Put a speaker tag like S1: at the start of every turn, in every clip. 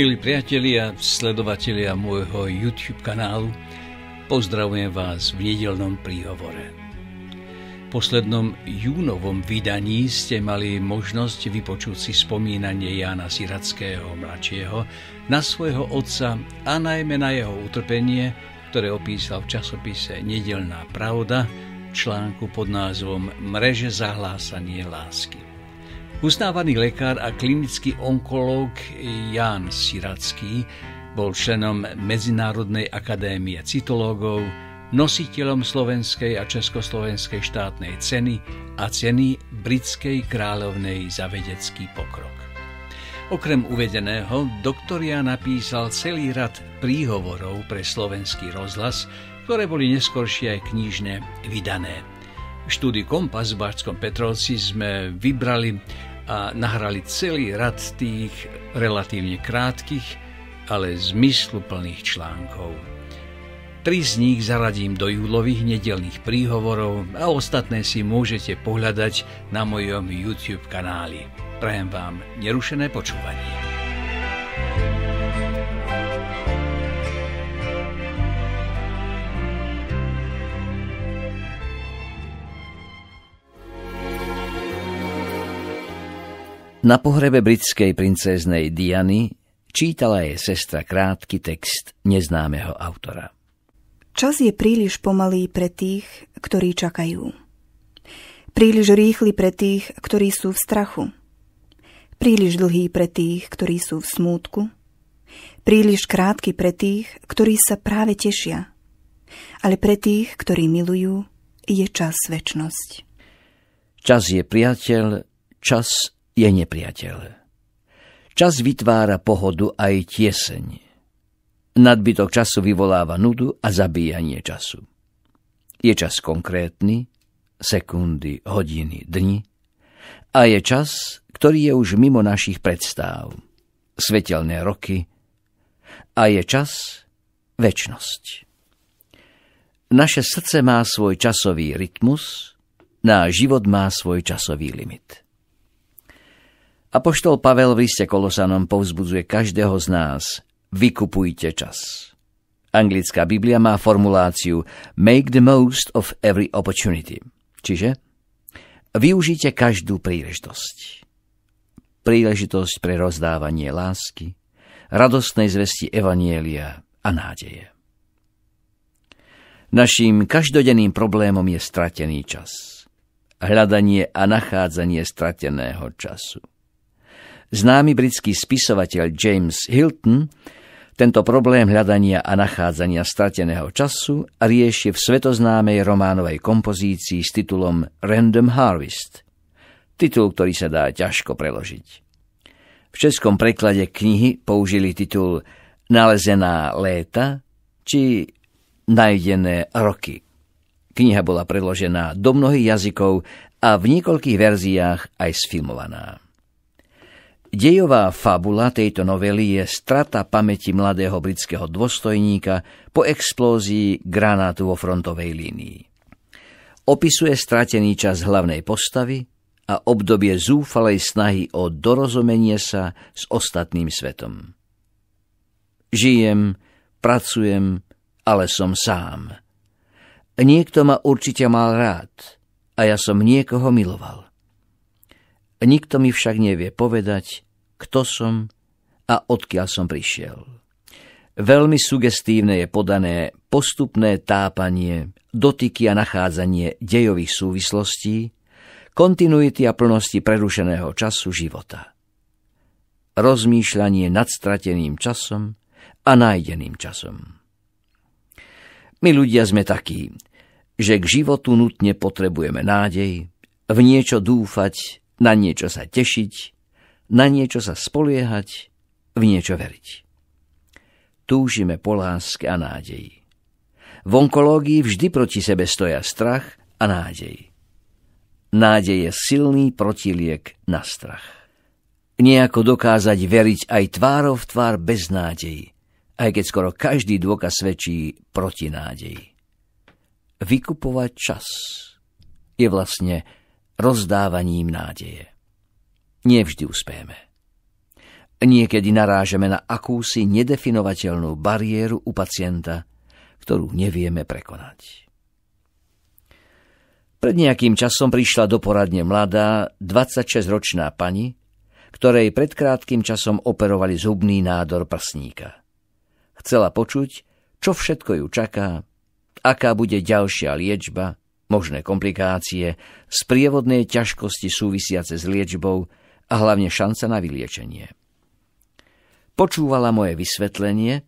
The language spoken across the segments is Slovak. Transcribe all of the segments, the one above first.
S1: Milí priatelia, sledovatelia môjho YouTube kanálu, pozdravujem vás v nedelnom príhovore. V poslednom júnovom vydaní ste mali možnosť vypočuť si spomínanie Jána Sirackého mladšieho na svojho otca a najmä na jeho utrpenie, ktoré opísal v časopise Nedelná pravda, článku pod názvom Mreže zahlásanie lásky. Uznávaný lekár a klinický onkológ Jan Siracký bol členom Medzinárodnej akadémie citológov, nositeľom slovenskej a československej štátnej ceny a ceny britskej kráľovnej za vedecký pokrok. Okrem uvedeného, doktoria napísal celý rad príhovorov pre slovenský rozhlas, ktoré boli neskôršie aj knižne vydané. Štúdy Kompas v Bačskom Petrovci sme vybrali a nahrali celý rad tých relatívne krátkých, ale zmysluplných článkov. Tri z nich zaradím do júlových nedelných príhovorov a ostatné si môžete pohľadať na mojom YouTube kanáli. Prajem vám nerušené počúvanie.
S2: Na pohrebe britskej princeznej Diany čítala jej sestra krátky text neznámeho autora.
S1: Čas je príliš pomalý pre tých, ktorí čakajú. Príliš rýchly pre tých, ktorí sú v strachu. Príliš dlhý pre tých, ktorí sú v smútku. Príliš krátky pre tých, ktorí sa práve tešia. Ale pre tých, ktorí milujú, je čas väčnosť.
S2: Čas je priateľ, čas je nepriateľ. Čas vytvára pohodu aj tieseň. Nadbytok času vyvoláva nudu a zabíjanie času. Je čas konkrétny, sekundy, hodiny, dni, a je čas, ktorý je už mimo našich predstáv, svetelné roky, a je čas, väčnosť. Naše srdce má svoj časový rytmus, náš život má svoj časový limit. Apoštol Pavel v liste Kolosanom povzbudzuje každého z nás Vykupujte čas. Anglická Biblia má formuláciu Make the most of every opportunity. Čiže využite každú príležitosť. Príležitosť pre rozdávanie lásky, radostnej zvesti Evanielia a nádeje. Naším každodenným problémom je stratený čas. Hľadanie a nachádzanie strateného času. Známy britský spisovateľ James Hilton tento problém hľadania a nachádzania strateného času rieši v svetoznámej románovej kompozícii s titulom Random Harvest, titul, ktorý sa dá ťažko preložiť. V českom preklade knihy použili titul Nalezená léta či Najdené roky. Kniha bola preložená do mnohých jazykov a v niekoľkých verziách aj sfilmovaná. Dejová fabula tejto novely je strata pamäti mladého britského dôstojníka po explózii granátu vo frontovej línii. Opisuje stratený čas hlavnej postavy a obdobie zúfalej snahy o dorozumenie sa s ostatným svetom. Žijem, pracujem, ale som sám. Niekto ma určite mal rád a ja som niekoho miloval. Nikto mi však nevie povedať, kto som a odkiaľ som prišiel. Veľmi sugestívne je podané postupné tápanie, dotyky a nachádzanie dejových súvislostí, kontinuity a plnosti prerušeného času života. Rozmýšľanie nad strateným časom a nájdeným časom. My ľudia sme takí, že k životu nutne potrebujeme nádej, v niečo dúfať na niečo sa tešiť, na niečo sa spoliehať, v niečo veriť. Túžime po láske a nádeji. V onkológii vždy proti sebe stoja strach a nádej. Nádej je silný protiliek na strach. Nejako dokázať veriť aj tvárov v tvár bez nádeji, aj keď skoro každý dôkaz svedčí proti nádeji. Vykupovať čas je vlastne rozdávaním nádeje. Nevždy uspieme. Niekedy narážeme na akúsi nedefinovateľnú bariéru u pacienta, ktorú nevieme prekonať. Pred nejakým časom prišla do poradne mladá, 26-ročná pani, ktorej pred krátkým časom operovali zubný nádor prsníka. Chcela počuť, čo všetko ju čaká, aká bude ďalšia liečba možné komplikácie, sprievodné ťažkosti súvisiace s liečbou a hlavne šanca na vyliečenie. Počúvala moje vysvetlenie,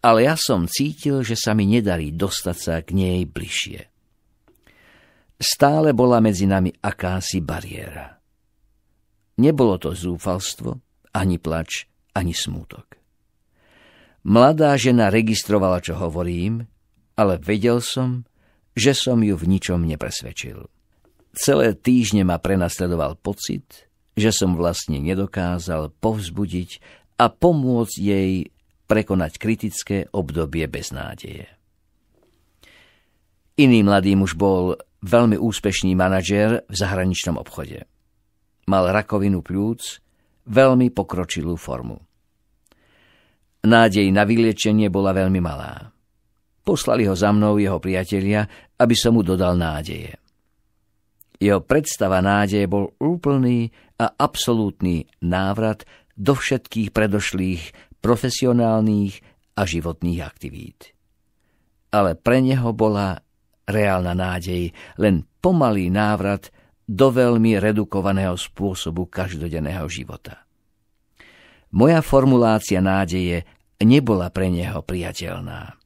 S2: ale ja som cítil, že sa mi nedarí dostať sa k nej bližšie. Stále bola medzi nami akási bariéra. Nebolo to zúfalstvo, ani plač, ani smútok. Mladá žena registrovala, čo hovorím, ale vedel som, že som ju v ničom nepresvedčil. Celé týždne ma prenasledoval pocit, že som vlastne nedokázal povzbudiť a pomôcť jej prekonať kritické obdobie beznádeje. Iný mladý muž bol veľmi úspešný manažér v zahraničnom obchode. Mal rakovinu pľúc, veľmi pokročilú formu. Nádej na vyliečenie bola veľmi malá. Poslali ho za mnou jeho priatelia, aby som mu dodal nádeje. Jeho predstava nádeje bol úplný a absolútny návrat do všetkých predošlých profesionálnych a životných aktivít. Ale pre neho bola reálna nádej len pomalý návrat do veľmi redukovaného spôsobu každodenného života. Moja formulácia nádeje nebola pre neho priateľná.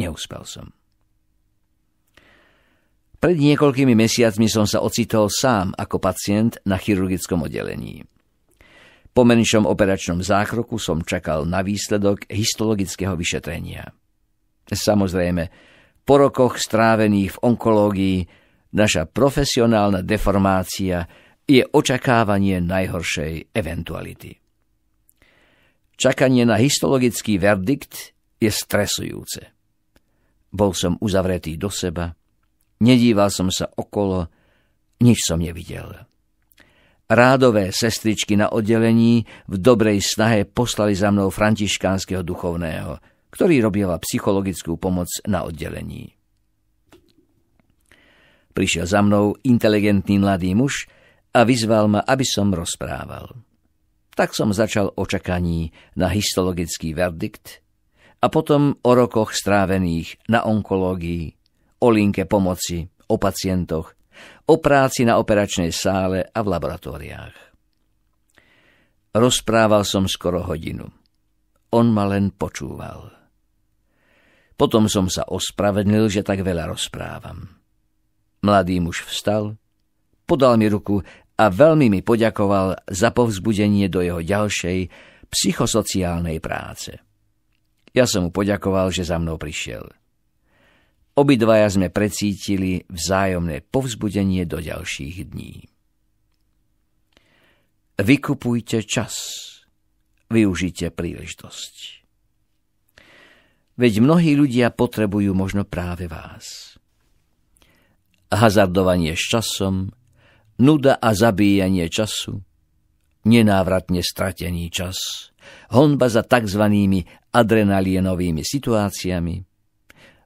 S2: Neúspel som. Pred niekoľkými mesiacmi som sa ocitol sám ako pacient na chirurgickom oddelení. Po menšom operačnom zákroku som čakal na výsledok histologického vyšetrenia. Samozrejme, po rokoch strávených v onkológii naša profesionálna deformácia je očakávanie najhoršej eventuality. Čakanie na histologický verdikt je stresujúce. Bol som uzavretý do seba, nedíval som sa okolo, nič som nevidel. Rádové sestričky na oddelení v dobrej snahe poslali za mnou františkánskeho duchovného, ktorý robieva psychologickú pomoc na oddelení. Prišiel za mnou inteligentný mladý muž a vyzval ma, aby som rozprával. Tak som začal očakaní na histologický verdikt a potom o rokoch strávených na onkológii, o linke pomoci, o pacientoch, o práci na operačnej sále a v laboratóriách. Rozprával som skoro hodinu. On ma len počúval. Potom som sa ospravedlnil, že tak veľa rozprávam. Mladý muž vstal, podal mi ruku a veľmi mi poďakoval za povzbudenie do jeho ďalšej psychosociálnej práce. Ja som mu poďakoval, že za mnou prišiel. Obidvaja sme precítili vzájomné povzbudenie do ďalších dní. Vykupujte čas. Využite príležitosť. Veď mnohí ľudia potrebujú možno práve vás. Hazardovanie s časom, nuda a zabíjanie času, nenávratne stratený čas, honba za tzv adrenalienovými situáciami,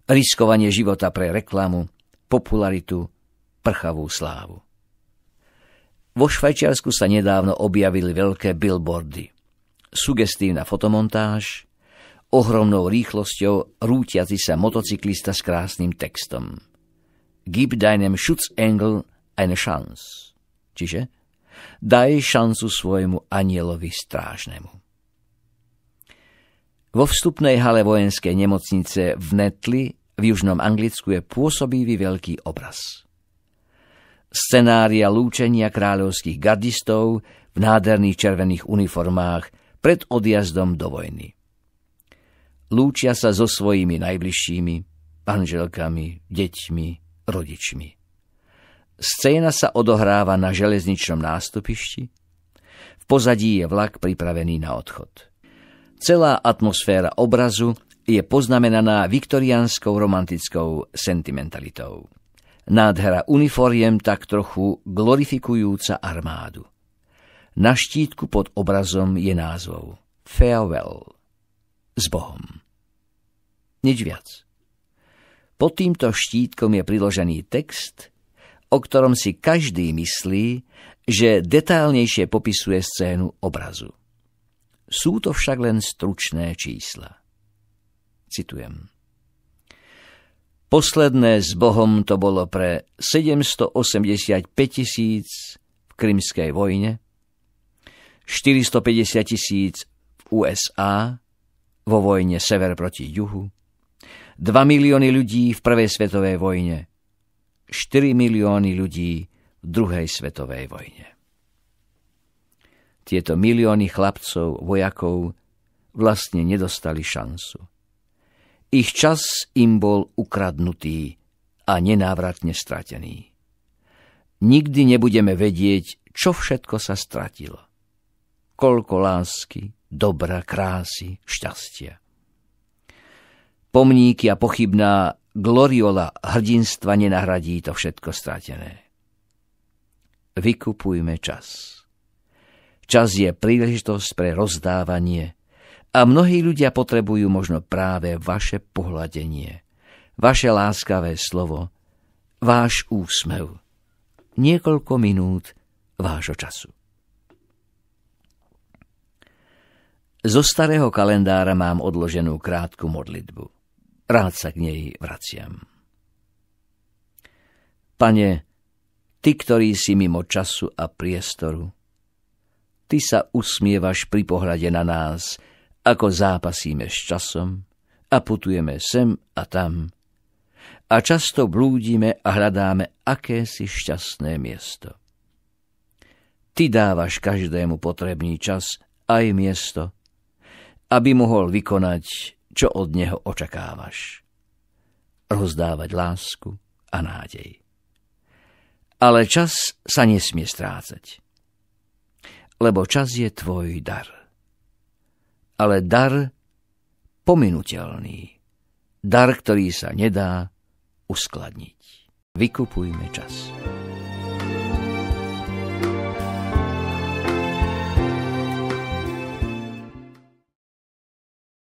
S2: riskovanie života pre reklamu, popularitu, prchavú slávu. Vo Švajčiarsku sa nedávno objavili veľké billboardy. Sugestívna fotomontáž, ohromnou rýchlosťou rútiaci sa motocyklista s krásnym textom. Gib deinem Schutzengel eine Chance. Čiže daj šancu svojmu anielovi strážnemu. Vo vstupnej hale vojenskej nemocnice v Netli v južnom Anglicku je pôsobivý veľký obraz. Scenária lúčenia kráľovských gardistov v nádherných červených uniformách pred odjazdom do vojny. Lúčia sa so svojimi najbližšími, manželkami, deťmi, rodičmi. Scéna sa odohráva na železničnom nástupišti. V pozadí je vlak pripravený na odchod. Celá atmosféra obrazu je poznamenaná viktoriánskou romantickou sentimentalitou. Nádhera uniformiem tak trochu glorifikujúca armádu. Na štítku pod obrazom je názov Farewell. S Bohom. Nič viac. Pod týmto štítkom je priložený text, o ktorom si každý myslí, že detailnejšie popisuje scénu obrazu. Sú to však len stručné čísla. Citujem. Posledné s Bohom to bolo pre 785 tisíc v krymskej vojne, 450 tisíc v USA vo vojne sever proti juhu, 2 milióny ľudí v prvej svetovej vojne, 4 milióny ľudí v druhej svetovej vojne. Tieto milióny chlapcov, vojakov vlastne nedostali šancu. Ich čas im bol ukradnutý a nenávratne stratený. Nikdy nebudeme vedieť, čo všetko sa stratilo. Koľko lásky, dobra, krásy, šťastia. Pomníky a pochybná gloriola hrdinstva nenahradí to všetko stratené. Vykupujme čas. Čas je príležitosť pre rozdávanie a mnohí ľudia potrebujú možno práve vaše pohľadenie, vaše láskavé slovo, váš úsmev, niekoľko minút vášho času. Zo starého kalendára mám odloženú krátku modlitbu. Rád sa k nej vraciam. Pane, Ty, ktorý si mimo času a priestoru, ty sa usmievaš pri pohľade na nás, ako zápasíme s časom a putujeme sem a tam. A často blúdime a hľadáme akési šťastné miesto. Ty dávaš každému potrebný čas aj miesto, aby mohol vykonať, čo od neho očakávaš. Rozdávať lásku a nádej. Ale čas sa nesmie strácať lebo čas je tvoj dar. Ale dar pominutelný, dar, ktorý sa nedá uskladniť.
S1: Vykupujme čas.